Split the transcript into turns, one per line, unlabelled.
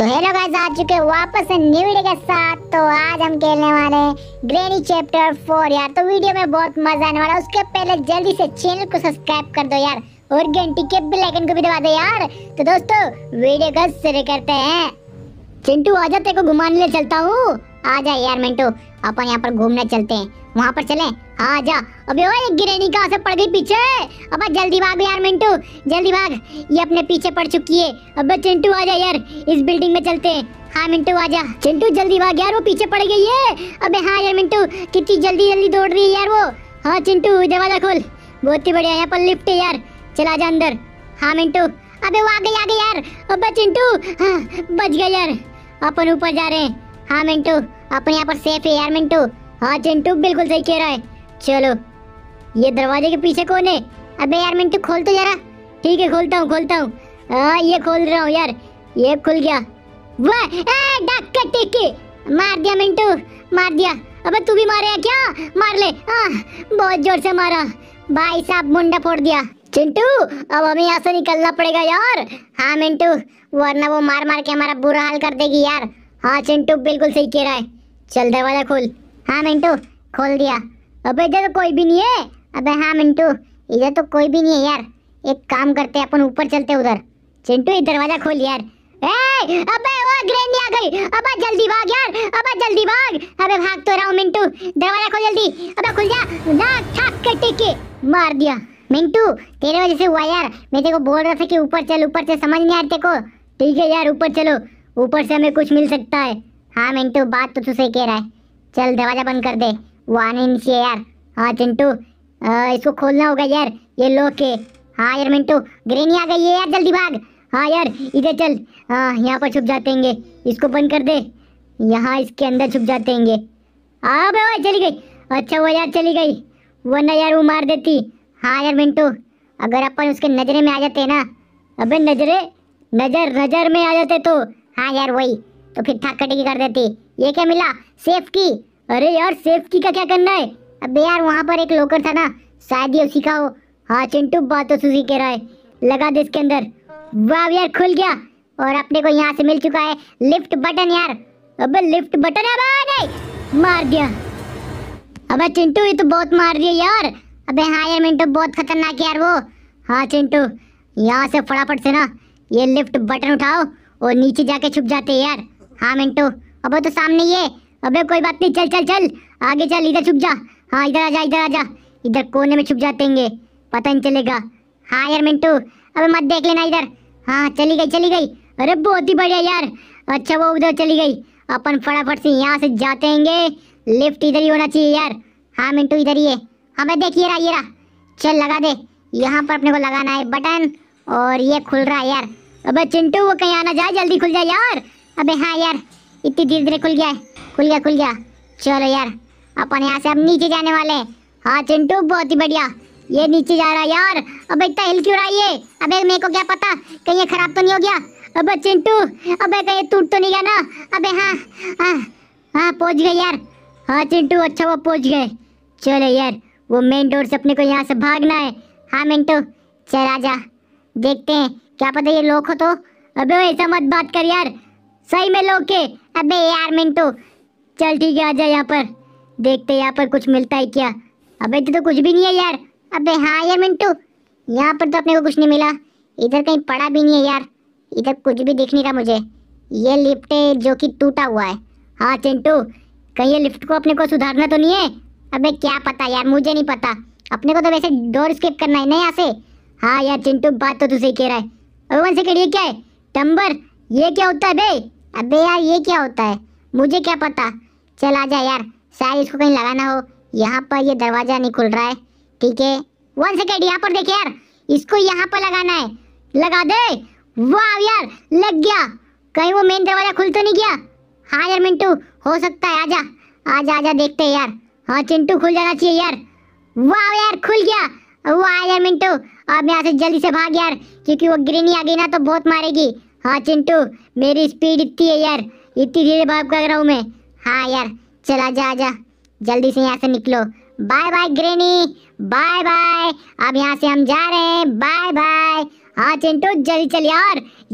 तो hello guys आ चुके वापस से न्यू वीडियो के साथ तो आज हम खेलने वाले हैं ग्रेनी चैप्टर फोर यार तो वीडियो में बहुत मजा आने वाला है उसके पहले जल्दी से चैनल को सब्सक्राइब कर दो यार और घंटी के बेल आइकन को भी दबा दो यार तो दोस्तों वीडियो का शुरू करते हैं चिंटू आजा तेरे को घुमाने ले चलता हूँ आ जा यार मिंटू अपन यहाँ पर घूमने चलते हैं वहाँ पर चले आ जा अबे ओए गिरेनी कहाँ से पड़ गई पीछे अब जल्दी भाग यार मिंटू जल्दी भाग ये अपने पीछे पड़ चुकी है अब चिंटू आ जा यार इस बिल्डिंग में चलते हैं हाँ मिंटू आ जा चिंटू जल्दी भाग यार वो पीछे पड़ गई है अबे हाँ यार मिंटू कितनी जल्दी जल्दी दौड़ रही है यार वो हाँ चिंटू दरवाजा खोल बहुत ही बढ़िया यहाँ पर लिफ्ट है यार चला जा अंदर हाँ मिंटू अबे वो आ गई आ गई यार अबे चिंटू हाँ बच गया यार अपन ऊपर जा रहे हैं हाँ मिंटू अपने यहाँ पर सेफ है यार मिंटू हाँ चिंटू बिल्कुल सही कह रहा है चलो ये दरवाजे के पीछे कौन है अबे यार मिंटू खोल तो जरा ठीक है खोलता हूँ खोलता हूँ हाँ ये खोल रहा हूँ यार ये खुल गया वाह मार दिया मिंटू मार दिया अबे तू भी मारे क्या मार ले आ, बहुत जोर से मारा भाई साहब मुंडा फोड़ दिया चिंटू अब हमें यहाँ से निकलना पड़ेगा यार हाँ मिंटू वरना वो मार मार के हमारा बुरा हाल कर देगी यार हाँ चिंटू बिल्कुल सही कह रहा है चल दरवाजा खोल हाँ मिंटू खोल दिया अबे इधर तो कोई भी नहीं है अबे हाँ मिंटू इधर तो कोई भी नहीं है यार एक काम करते हैं अपन ऊपर चलते उधर चिंटू ये दरवाजा खोल यार अबे वो ग्रेनी आ गई अबे जल्दी भाग यार अबे जल्दी भाग अबे भाग तो रहा हूँ मिंटू दरवाजा खोल जल्दी अबे खुल जा ना ठाक के टिके मार दिया मिंटू तेरे वजह से हुआ यार मैं तेरे को बोल रहा था कि ऊपर चल ऊपर चल समझ नहीं आ तेरे को ठीक है यार ऊपर चलो ऊपर से हमें कुछ मिल सकता है हाँ मिंटू बात तो तुझसे कह रहा है चल दरवाज़ा बंद कर दे वो आने नहीं यार हाँ चिंटू इसको खोलना होगा यार ये लो के हाँ यार मिंटू ग्रेनी आ गई है यार जल्दी भाग हाँ यार इधर चल हाँ यहाँ पर छुप जाते हैं इसको बंद कर दे यहाँ इसके अंदर छुप जाते हैं हाँ भाई चली गई अच्छा वो यार चली गई वरना यार वो मार देती हाँ यार मिंटू अगर अपन उसके नज़रे में आ जाते ना अबे नज़रे नज़र नज़र में आ जाते तो हाँ यार वही तो फिर ठाक कटेगी कर देती ये क्या मिला सेफ की अरे यार सेफ की का क्या करना है अबे यार वहाँ पर एक लोकर था ना शायद ये उसी का हो हाँ चिंटू बात तो सुसी कह रहा है लगा दे इसके अंदर वाह यार खुल गया और अपने को यहाँ से मिल चुका है लिफ्ट बटन यार अबे लिफ्ट बटन है नहीं मार दिया अबे चिंटू ये तो बहुत मार दिया यार अबे हाँ यार मिंटू तो बहुत खतरनाक है यार वो हाँ चिंटू यहाँ से फटाफट से ना ये लिफ्ट बटन उठाओ वो नीचे जाके छुप जाते यार हाँ मिंटू अबे तो सामने ही है अबे कोई बात नहीं चल चल चल आगे चल इधर छुप जा हाँ इधर आ जा इधर आ जा इधर कोने में छुप जाते हैं पता नहीं चलेगा हाँ यार मिंटू अबे मत देख लेना इधर हाँ चली गई चली गई अरे बहुत ही बढ़िया यार अच्छा वो उधर चली गई अपन फटाफट से यहाँ से जाते हैं लिफ्ट इधर ही होना चाहिए यार हाँ मिंटू इधर ही है हाँ भाई देखिए रहा ये रहा चल लगा दे यहाँ पर अपने को लगाना है बटन और ये खुल रहा है यार अबे चिंटू वो कहीं आना जाए जल्दी खुल जाए यार अबे हाँ यार इतनी धीरे धीरे खुल गया है खुल गया खुल गया चलो यार अपन यहाँ से अब नीचे जाने वाले हैं हाँ चिंटू बहुत ही बढ़िया ये नीचे जा रहा है यार अब इतना हिल क्यों रहा है ये अब मेरे को क्या पता कहीं ये खराब तो नहीं हो गया अब चिंटू अब कहीं टूट तो नहीं गया ना अब हाँ हाँ हाँ पहुँच गए यार हाँ चिंटू अच्छा वो पहुँच गए चलो यार वो मेन डोर से अपने को यहाँ से भागना है हाँ मिंटू चल आ जा देखते हैं क्या पता ये लोग हो तो अबे ऐसा मत बात कर यार सही में लोग के अबे यार मिंटू चल ठीक है आ जा यहाँ पर देखते यहाँ पर कुछ मिलता है क्या अबे तो, तो कुछ भी नहीं है यार अबे हाँ यार मिंटू यहाँ पर तो अपने को कुछ नहीं मिला इधर कहीं पड़ा भी नहीं है यार इधर कुछ भी दिख नहीं रहा मुझे ये लिफ्ट है जो कि टूटा हुआ है हाँ चिंटू कहीं ये लिफ्ट को अपने को सुधारना तो नहीं है अबे क्या पता यार मुझे नहीं पता अपने को तो वैसे डोर स्किप करना है ना यहाँ से हाँ यार चिंटू बात तो तुझे कह रहा है भगवान से करिए क्या है टम्बर ये क्या होता है बे अबे यार ये क्या होता है मुझे क्या पता चल आ जाए यार शायद इसको कहीं लगाना हो यहाँ पर ये दरवाज़ा नहीं खुल रहा है ठीक है वन सेकेंड यहाँ पर देखे यार इसको यहाँ पर लगाना है लगा दे वाह यार लग गया कहीं वो मेन दरवाज़ा खुल तो नहीं गया हाँ यार मिंटू हो सकता है आजा आजा आजा देखते हैं यार हाँ चिंटू खुल जाना चाहिए यार वाह यार खुल गया वाह यार मिंटू अब यहाँ से जल्दी से भाग यार क्योंकि वो ग्रीनी आ गई ना तो बहुत मारेगी हाँ चिंटू मेरी स्पीड इतनी है यार इतनी धीरे भाग कर रहा हूँ मैं हाँ यार चला जा आ जा जल्दी से यहाँ से निकलो bye bye granny bye bye अब यहाँ से हम जा रहे हैं बाय बाय हाँ चिंटू जल्दी चलिए और